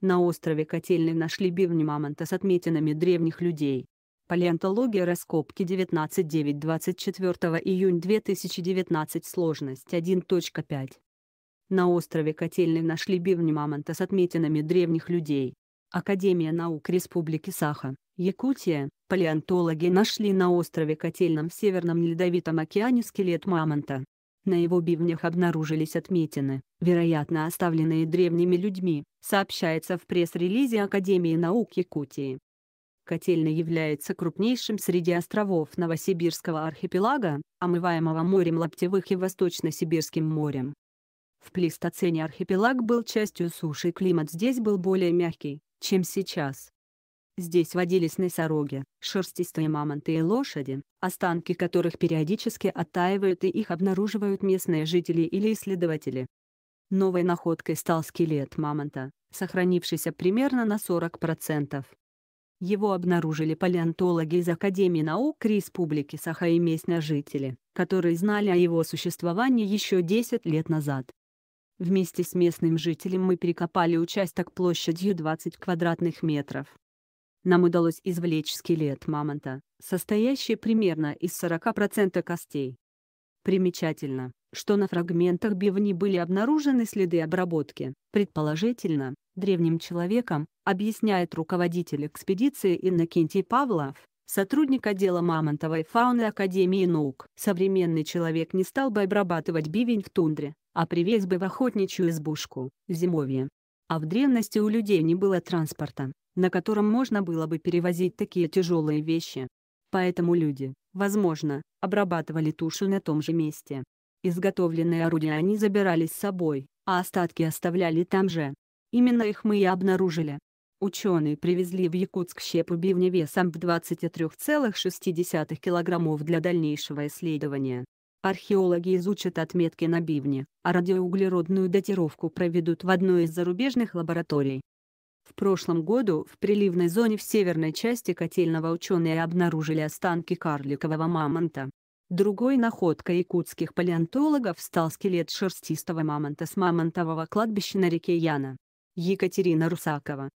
На острове Котельной нашли бивни мамонта с отметинами древних людей. Палеонтология раскопки 19.9.24 июнь 2019 сложность 1.5. На острове Котельной нашли бивни мамонта с отметинами древних людей. Академия наук Республики Саха, Якутия, палеонтологи нашли на острове Котельном в Северном Ледовитом океане скелет мамонта, на его бивнях обнаружились отметины, вероятно оставленные древними людьми, сообщается в пресс-релизе Академии наук Якутии. Котельный является крупнейшим среди островов Новосибирского архипелага, омываемого морем Лаптевых и Восточно-Сибирским морем. В плистоцене архипелаг был частью суши, климат здесь был более мягкий, чем сейчас. Здесь водились носороги, шерстистые мамонты и лошади, останки которых периодически оттаивают и их обнаруживают местные жители или исследователи. Новой находкой стал скелет мамонта, сохранившийся примерно на 40%. Его обнаружили палеонтологи из Академии наук Республики Саха и местные жители, которые знали о его существовании еще 10 лет назад. Вместе с местным жителем мы перекопали участок площадью 20 квадратных метров, нам удалось извлечь скелет мамонта, состоящий примерно из 40% костей. Примечательно, что на фрагментах бивни были обнаружены следы обработки, предположительно, древним человеком, объясняет руководитель экспедиции Иннокентий Павлов, сотрудник отдела мамонтовой фауны Академии наук. Современный человек не стал бы обрабатывать бивень в тундре, а привез бы в охотничью избушку, зимовье. А в древности у людей не было транспорта, на котором можно было бы перевозить такие тяжелые вещи. Поэтому люди, возможно, обрабатывали тушу на том же месте. Изготовленные орудия они забирали с собой, а остатки оставляли там же. Именно их мы и обнаружили. Ученые привезли в Якутск щепу бивня весом в 23,6 килограммов для дальнейшего исследования. Археологи изучат отметки на бивне, а радиоуглеродную датировку проведут в одной из зарубежных лабораторий. В прошлом году в приливной зоне в северной части котельного ученые обнаружили останки карликового мамонта. Другой находкой якутских палеонтологов стал скелет шерстистого мамонта с мамонтового кладбища на реке Яна. Екатерина Русакова,